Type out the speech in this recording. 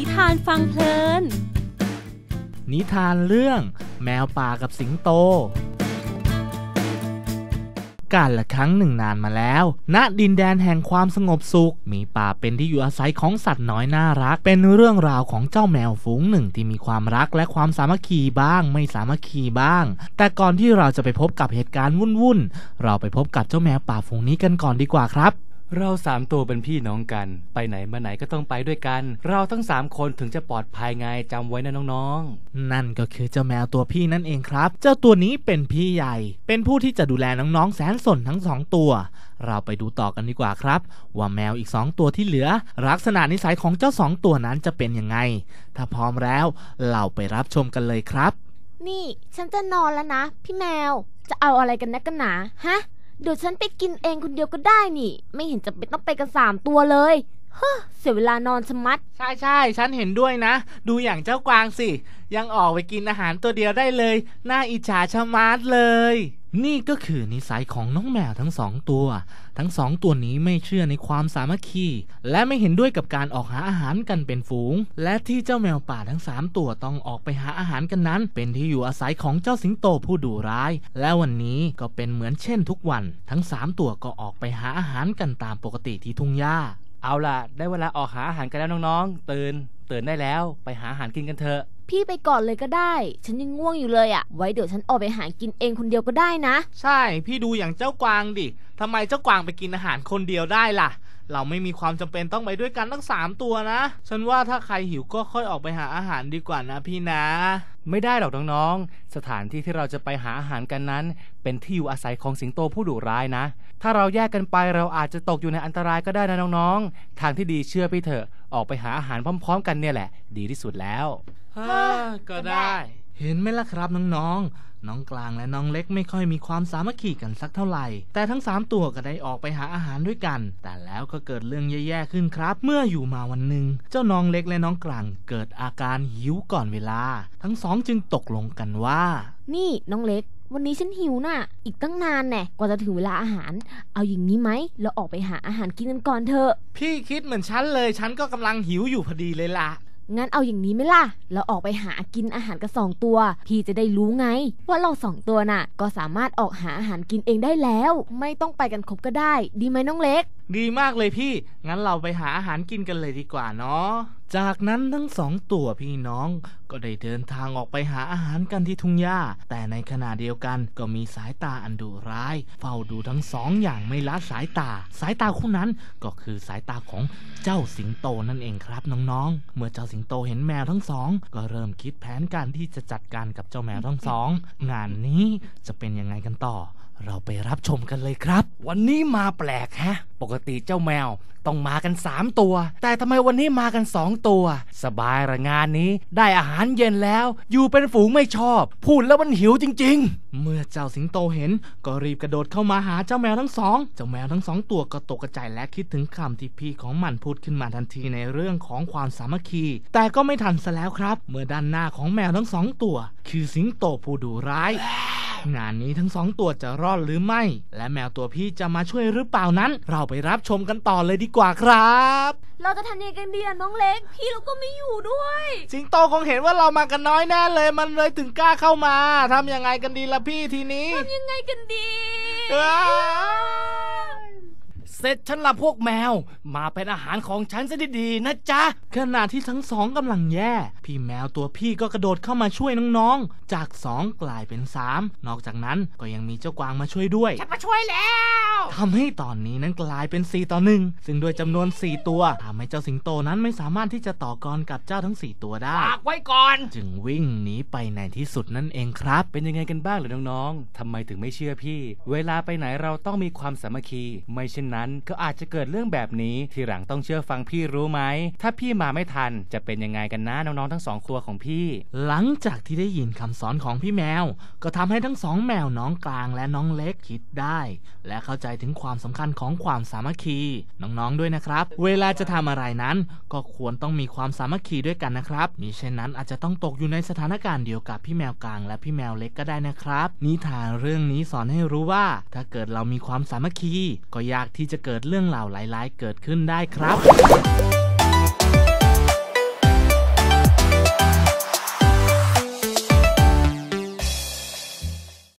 นิทานฟังเพลิน นิทานเรื่อง แมวป่ากับสิงโต การละครั้งหนึ่งนานมาแล้ว ณ ดินแดนแห่งความสงบสุข มีป่าเป็นที่อยู่อาศัยของสัตว์น้อยน่ารัก เป็นเรื่องราวของเจ้าแมวฝูงหนึ่ง ที่มีความรักและความสามัคคีบ้าง ไม่สามัคคีบ้าง แต่ก่อนที่เราจะไปพบกับเหตุการณ์วุ่นๆเราไปพบกับเจ้าแมวป่าฝูงนี้กันก่อนดีกว่าครับเราสามตัวเป็นพี่น้องกัน ไปไหนมาไหนก็ต้องไปด้วยกัน เราทั้งสามคนถึงจะปลอดภัยไงจำไว้นะน้องๆ นั่นก็คือเจ้าแมวตัวพี่นั่นเองครับ เจ้าตัวนี้เป็นพี่ใหญ่ เป็นผู้ที่จะดูแลน้องๆแสนสนทั้งสองตัว เราไปดูต่อกันดีกว่าครับว่าแมวอีกสองตัวที่เหลือ ลักษณะนิสัยของเจ้าสองตัวนั้นจะเป็นยังไง ถ้าพร้อมแล้ว เราไปรับชมกันเลยครับ นี่ฉันจะนอนแล้วนะ พี่แมวจะเอาอะไรกันนักกันหนาฮะเดี๋ยวฉันไปกินเองคนเดียวก็ได้นี่ ไม่เห็นจะเป็นต้องไปกันสามตัวเลยฮ้เสียเวลานอนชะมัด ใช่ใช่ฉันเห็นด้วยนะ ดูอย่างเจ้ากวางสิ ยังออกไปกินอาหารตัวเดียวได้เลย น่าอิจฉาชะมัดเลย นี่ก็คือนิสัยของน้องแมวทั้งสองตัว ทั้งสองตัวนี้ไม่เชื่อในความสามัคคี และไม่เห็นด้วยกับการออกหาอาหารกันเป็นฝูง และที่เจ้าแมวป่าทั้งสามตัวต้องออกไปหาอาหารกันนั้น เป็นที่อยู่อาศัยของเจ้าสิงโตผู้ดุร้าย และวันนี้ก็เป็นเหมือนเช่นทุกวัน ทั้งสามตัวก็ออกไปหาอาหารกันตามปกติที่ทุ่งหญ้าเอาล่ะได้เวลาออกหาอาหารกันแล้วน้องๆตื่นตื่นได้แล้วไปหาอาหารกินกันเถอะ พี่ไปก่อนเลยก็ได้ ฉันยังง่วงอยู่เลยอะ่ะ ไว้เดี๋ยวฉันออกไปหากินเองคนเดียวก็ได้นะ ใช่พี่ดูอย่างเจ้ากวางดิทำไมเจ้ากวางไปกินอาหารคนเดียวได้ล่ะ เราไม่มีความจำเป็นต้องไปด้วยกันทั้งสามตัวนะ ฉันว่าถ้าใครหิวก็ค่อยออกไปหาอาหารดีกว่านะ พี่นะ ไม่ได้หรอกน้องๆสถานที่ที่เราจะไปหาอาหารกันนั้นเป็นที่อยู่อาศัยของสิงโตผู้ดุร้ายนะถ้าเราแยกกันไปเราอาจจะตกอยู่ในอันตรายก็ได้นะน้องๆ ทางที่ดีเชื่อพี่เถอะ ออกไปหาอาหารพร้อม ๆ กันเนี่ยแหละ ดีที่สุดแล้วก็ได้ เห็นไหมล่ะครับน้องๆ น้องกลางและน้องเล็กไม่ค่อยมีความสามัคคีกันสักเท่าไหร่ แต่ทั้ง3ตัวก็ได้ออกไปหาอาหารด้วยกัน แต่แล้วก็เกิดเรื่องแย่ๆขึ้นครับ เมื่ออยู่มาวันหนึ่งเจ้าน้องเล็กและน้องกลางเกิดอาการหิวก่อนเวลา ทั้งสองจึงตกลงกันว่า นี่น้องเล็กวันนี้ฉันหิวนะ่ะ อีกตั้งนานแน่ กว่าจะถึงเวลาอาหาร เอาอย่างนี้ไหม เราออกไปหาอาหารกินกันก่อนเถอะ พี่คิดเหมือนฉันเลย ฉันก็กำลังหิวอยู่พอดีเลยล่ะ งั้นเอาอย่างนี้ไหมล่ะ เราออกไปหากินอาหารกันสองตัว พี่จะได้รู้ไง ว่าเราสองตัวน่ะ ก็สามารถออกหาอาหารกินเองได้แล้ว ไม่ต้องไปกันครบก็ได้ ดีไหมน้องเล็กดีมากเลยพี่ งั้นเราไปหาอาหารกินกันเลยดีกว่าเนาะ จากนั้นทั้งสองตัวพี่น้องก็ได้เดินทางออกไปหาอาหารกันที่ทุ่งหญ้า แต่ในขณะเดียวกันก็มีสายตาอันดุร้าย เฝ้าดูทั้งสองอย่างไม่ละสายตา สายตาคู่นั้นก็คือสายตาของเจ้าสิงโตนั่นเองครับน้องๆ เมื่อเจ้าสิงโตเห็นแมวทั้งสองก็เริ่มคิดแผนการที่จะจัดการกับเจ้าแมวทั้งสอง งานนี้จะเป็นยังไงกันต่อเราไปรับชมกันเลยครับ วันนี้มาแปลกฮะ ปกติเจ้าแมวต้องมากัน 3 ตัว แต่ทำไมวันนี้มากัน 2 ตัว สบายระงานนี้ ได้อาหารเย็นแล้ว อยู่เป็นฝูงไม่ชอบ พูดแล้วมันหิวจริง ๆ เมื่อเจ้าสิงโตเห็นก็รีบกระโดดเข้ามาหาเจ้าแมวทั้งสองเจ้าแมวทั้งสองตัวก็ตกใจและคิดถึงคำที่พี่ของมันพูดขึ้นมาทันทีในเรื่องของความสามัคคี แต่ก็ไม่ทันซะแล้วครับ เมื่อด้านหน้าของแมวทั้งสองตัว คือสิงโตผู้ดุร้ายงานนี้ทั้งสองตัวจะรอดหรือไม่ และแมวตัวพี่จะมาช่วยหรือเปล่านั้น เราไปรับชมกันต่อเลยดีกว่าครับ เราจะทำยังไงกันดีอะน้องเล็ก พี่เราก็ไม่อยู่ด้วย สิงโตคงเห็นว่าเรามากันน้อยแน่เลย มันเลยถึงกล้าเข้ามาทำยังไงกันดีละพี่ทีนี้ทำยังไงกันดีเสร็จฉันละพวกแมว มาเป็นอาหารของฉันซะดีๆนะจ๊ะขณะที่ทั้งสองกำลังแย่ พี่แมวตัวพี่ก็กระโดดเข้ามาช่วยน้องๆ จากสองกลายเป็นสามนอกจากนั้นก็ยังมีเจ้ากวางมาช่วยด้วยฉันมาช่วยแล้วทำให้ตอนนี้นั้นกลายเป็น 4 ต่อ1ซึ่ง ด้วยจำนวน 4 ตัวทำให้เจ้าสิงโตนั้นไม่สามารถที่จะต่อกรกับเจ้าทั้ง 4 ตัวได้ฝากไว้ก่อนจึงวิ่งหนีไปในที่สุดนั่นเองครับ เป็นยังไงกันบ้างเหรือน้องๆทำไมถึงไม่เชื่อพี่ เวลาไปไหนเราต้องมีความสามัคคี ไม่เช่นนั้น ก็อาจจะเกิดเรื่องแบบนี้ทีหลังต้องเชื่อฟังพี่รู้ไหมถ้าพี่มาไม่ทัน จะเป็นยังไงกันนะน้องๆทั้งสองตัวของพี่ หลังจากที่ได้ยินคำสอนของพี่แมว ก็ทำให้ทั้งสองแมวน้องกลางและน้องเล็กคิดได้ และเข้าใจถึงความสำคัญของความสามัคคีน้องๆด้วยนะครับ เวลาจะทำอะไรนั้น ก็ควรต้องมีความสามัคคีด้วยกันนะครับมิเช่นนั้นอาจจะต้องตกอยู่ในสถานการณ์เดียวกับพี่แมวกลางและพี่แมวเล็กก็ได้นะครับ นิทานเรื่องนี้สอนให้รู้ว่า ถ้าเกิดเรามีความสามัคคี ก็ยากที่จะเกิดเรื่องเหล่าหลาย ๆ เกิดขึ้นได้ครับ